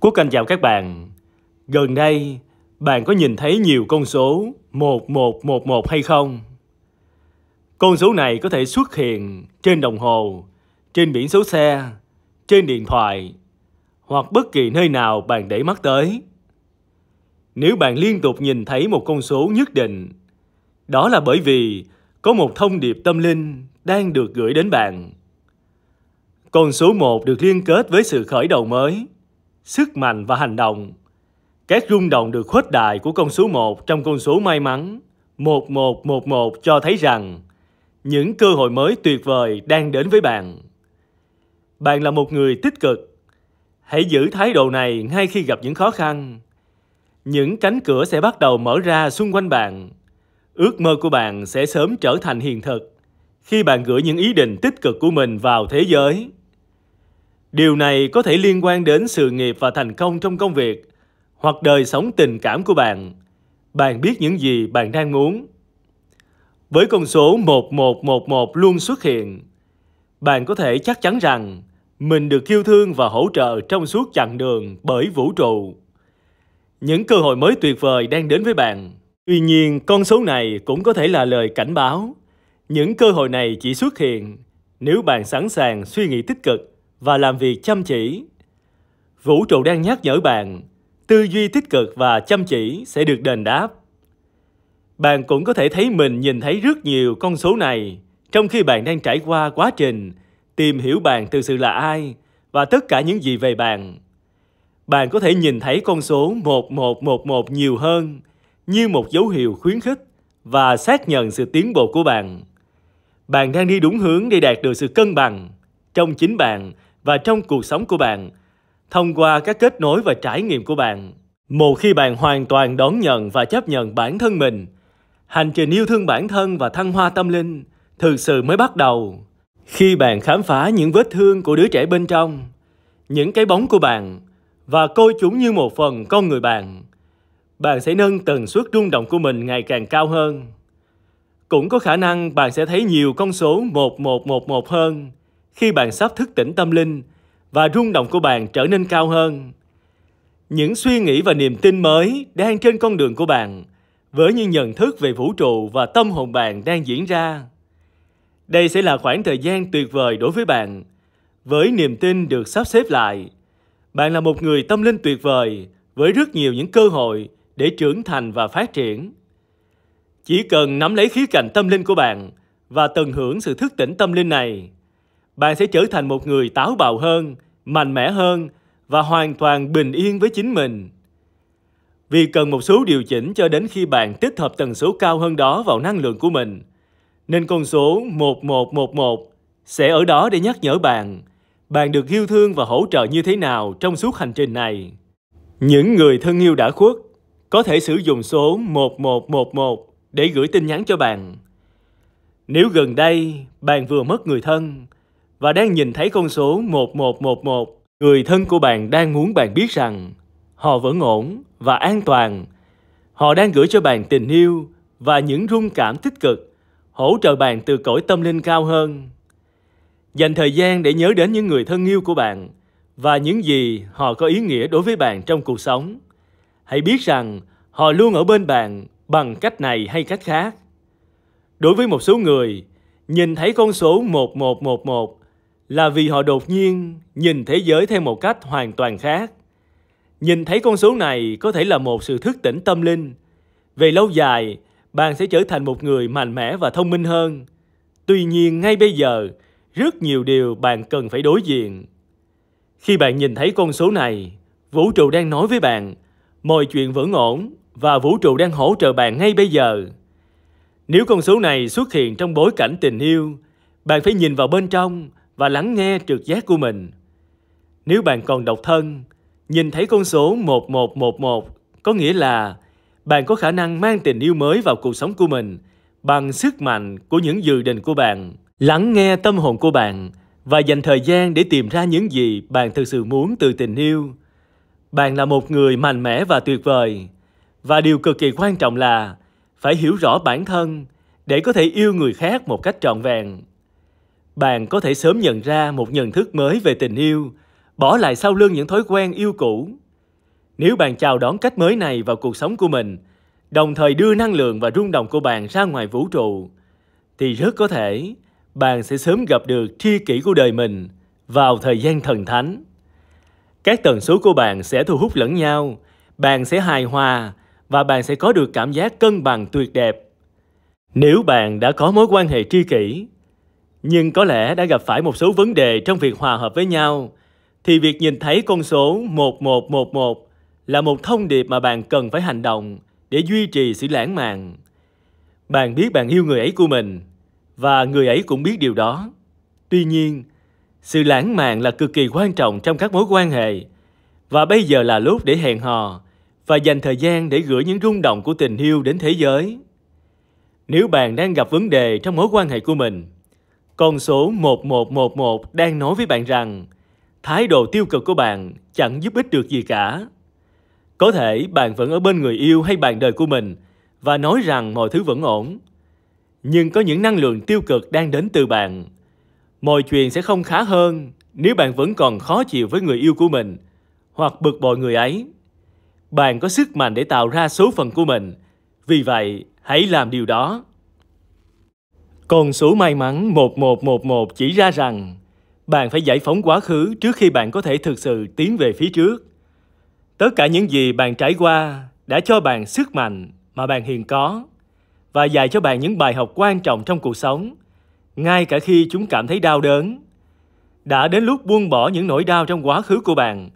Quốc Anh chào các bạn. Gần đây, bạn có nhìn thấy nhiều con số 1111 hay không? Con số này có thể xuất hiện trên đồng hồ, trên biển số xe, trên điện thoại hoặc bất kỳ nơi nào bạn để mắt tới. Nếu bạn liên tục nhìn thấy một con số nhất định, đó là bởi vì có một thông điệp tâm linh đang được gửi đến bạn. Con số 1 được liên kết với sự khởi đầu mới – sức mạnh và hành động. Các rung động được khuếch đại của con số 1 trong con số may mắn 1111 cho thấy rằng những cơ hội mới tuyệt vời đang đến với bạn. Bạn là một người tích cực. Hãy giữ thái độ này ngay khi gặp những khó khăn. Những cánh cửa sẽ bắt đầu mở ra xung quanh bạn. Ước mơ của bạn sẽ sớm trở thành hiện thực khi bạn gửi những ý định tích cực của mình vào thế giới Điều này có thể liên quan đến sự nghiệp và thành công trong công việc hoặc đời sống tình cảm của bạn. Bạn biết những gì bạn đang muốn. Với con số 1111 luôn xuất hiện, bạn có thể chắc chắn rằng mình được yêu thương và hỗ trợ trong suốt chặng đường bởi vũ trụ. Những cơ hội mới tuyệt vời đang đến với bạn. Tuy nhiên, con số này cũng có thể là lời cảnh báo. Những cơ hội này chỉ xuất hiện nếu bạn sẵn sàng suy nghĩ tích cực và làm việc chăm chỉ. Vũ trụ đang nhắc nhở bạn, tư duy tích cực và chăm chỉ sẽ được đền đáp. Bạn cũng có thể thấy mình nhìn thấy rất nhiều con số này trong khi bạn đang trải qua quá trình tìm hiểu bạn từ sự là ai và tất cả những gì về bạn. Bạn có thể nhìn thấy con số 1111 nhiều hơn như một dấu hiệu khuyến khích và xác nhận sự tiến bộ của bạn. Bạn đang đi đúng hướng để đạt được sự cân bằng trong chính bạn và trong cuộc sống của bạn thông qua các kết nối và trải nghiệm của bạn. Một khi bạn hoàn toàn đón nhận và chấp nhận bản thân mình, hành trình yêu thương bản thân và thăng hoa tâm linh thực sự mới bắt đầu. Khi bạn khám phá những vết thương của đứa trẻ bên trong, những cái bóng của bạn và coi chúng như một phần con người bạn, bạn sẽ nâng tần suất rung động của mình ngày càng cao hơn. Cũng có khả năng bạn sẽ thấy nhiều con số 1111 hơn khi bạn sắp thức tỉnh tâm linh và rung động của bạn trở nên cao hơn. Những suy nghĩ và niềm tin mới đang trên con đường của bạn với những nhận thức về vũ trụ và tâm hồn bạn đang diễn ra. Đây sẽ là khoảng thời gian tuyệt vời đối với bạn. Với niềm tin được sắp xếp lại, bạn là một người tâm linh tuyệt vời với rất nhiều những cơ hội để trưởng thành và phát triển. Chỉ cần nắm lấy khía cạnh tâm linh của bạn và tận hưởng sự thức tỉnh tâm linh này, bạn sẽ trở thành một người táo bạo hơn, mạnh mẽ hơn và hoàn toàn bình yên với chính mình. Vì cần một số điều chỉnh cho đến khi bạn tích hợp tần số cao hơn đó vào năng lượng của mình, nên con số 1111 sẽ ở đó để nhắc nhở bạn bạn được yêu thương và hỗ trợ như thế nào trong suốt hành trình này. Những người thân yêu đã khuất có thể sử dụng số 1111 để gửi tin nhắn cho bạn. Nếu gần đây bạn vừa mất người thân, và đang nhìn thấy con số 1111, người thân của bạn đang muốn bạn biết rằng họ vẫn ổn và an toàn. Họ đang gửi cho bạn tình yêu và những rung cảm tích cực, hỗ trợ bạn từ cõi tâm linh cao hơn. Dành thời gian để nhớ đến những người thân yêu của bạn và những gì họ có ý nghĩa đối với bạn trong cuộc sống. Hãy biết rằng họ luôn ở bên bạn bằng cách này hay cách khác. Đối với một số người, nhìn thấy con số 1111 là vì họ đột nhiên nhìn thế giới theo một cách hoàn toàn khác. Nhìn thấy con số này có thể là một sự thức tỉnh tâm linh. Về lâu dài, bạn sẽ trở thành một người mạnh mẽ và thông minh hơn. Tuy nhiên ngay bây giờ, rất nhiều điều bạn cần phải đối diện. Khi bạn nhìn thấy con số này, vũ trụ đang nói với bạn, mọi chuyện vẫn ổn và vũ trụ đang hỗ trợ bạn ngay bây giờ. Nếu con số này xuất hiện trong bối cảnh tình yêu, bạn phải nhìn vào bên trong và lắng nghe trực giác của mình. Nếu bạn còn độc thân, nhìn thấy con số 1111 có nghĩa là bạn có khả năng mang tình yêu mới vào cuộc sống của mình bằng sức mạnh của những dự định của bạn. Lắng nghe tâm hồn của bạn và dành thời gian để tìm ra những gì bạn thực sự muốn từ tình yêu. Bạn là một người mạnh mẽ và tuyệt vời. Và điều cực kỳ quan trọng là phải hiểu rõ bản thân để có thể yêu người khác một cách trọn vẹn bạn có thể sớm nhận ra một nhận thức mới về tình yêu, bỏ lại sau lưng những thói quen yêu cũ. Nếu bạn chào đón cách mới này vào cuộc sống của mình, đồng thời đưa năng lượng và rung động của bạn ra ngoài vũ trụ, thì rất có thể bạn sẽ sớm gặp được tri kỷ của đời mình vào thời gian thần thánh. Các tần số của bạn sẽ thu hút lẫn nhau, bạn sẽ hài hòa và bạn sẽ có được cảm giác cân bằng tuyệt đẹp. Nếu bạn đã có mối quan hệ tri kỷ nhưng có lẽ đã gặp phải một số vấn đề trong việc hòa hợp với nhau, thì việc nhìn thấy con số 1111 là một thông điệp mà bạn cần phải hành động để duy trì sự lãng mạn. Bạn biết bạn yêu người ấy của mình và người ấy cũng biết điều đó. Tuy nhiên, sự lãng mạn là cực kỳ quan trọng trong các mối quan hệ và bây giờ là lúc để hẹn hò và dành thời gian để gửi những rung động của tình yêu đến thế giới. Nếu bạn đang gặp vấn đề trong mối quan hệ của mình, con số 1111 đang nói với bạn rằng thái độ tiêu cực của bạn chẳng giúp ích được gì cả. Có thể bạn vẫn ở bên người yêu hay bạn đời của mình và nói rằng mọi thứ vẫn ổn. Nhưng có những năng lượng tiêu cực đang đến từ bạn. Mọi chuyện sẽ không khá hơn nếu bạn vẫn còn khó chịu với người yêu của mình hoặc bực bội người ấy. Bạn có sức mạnh để tạo ra số phận của mình. Vì vậy, hãy làm điều đó. Con số may mắn 1111 chỉ ra rằng bạn phải giải phóng quá khứ trước khi bạn có thể thực sự tiến về phía trước. Tất cả những gì bạn trải qua đã cho bạn sức mạnh mà bạn hiện có và dạy cho bạn những bài học quan trọng trong cuộc sống, ngay cả khi chúng cảm thấy đau đớn. Đã đến lúc buông bỏ những nỗi đau trong quá khứ của bạn,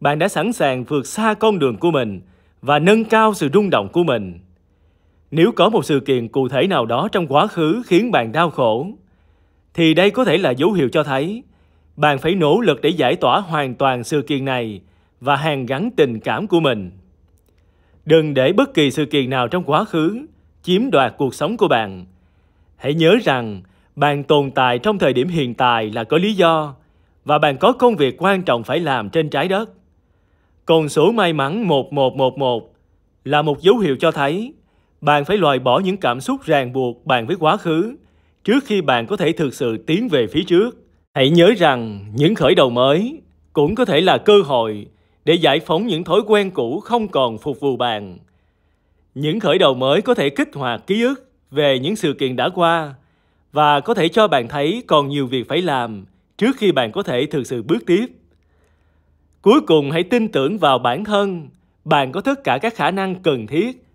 bạn đã sẵn sàng vượt xa con đường của mình và nâng cao sự rung động của mình. Nếu có một sự kiện cụ thể nào đó trong quá khứ khiến bạn đau khổ, thì đây có thể là dấu hiệu cho thấy bạn phải nỗ lực để giải tỏa hoàn toàn sự kiện này và hàn gắn tình cảm của mình. Đừng để bất kỳ sự kiện nào trong quá khứ chiếm đoạt cuộc sống của bạn. Hãy nhớ rằng bạn tồn tại trong thời điểm hiện tại là có lý do và bạn có công việc quan trọng phải làm trên trái đất. Con số may mắn 1111 là một dấu hiệu cho thấy bạn phải loại bỏ những cảm xúc ràng buộc bạn với quá khứ trước khi bạn có thể thực sự tiến về phía trước. Hãy nhớ rằng những khởi đầu mới cũng có thể là cơ hội để giải phóng những thói quen cũ không còn phục vụ bạn. Những khởi đầu mới có thể kích hoạt ký ức về những sự kiện đã qua và có thể cho bạn thấy còn nhiều việc phải làm trước khi bạn có thể thực sự bước tiếp. Cuối cùng hãy tin tưởng vào bản thân, bạn có tất cả các khả năng cần thiết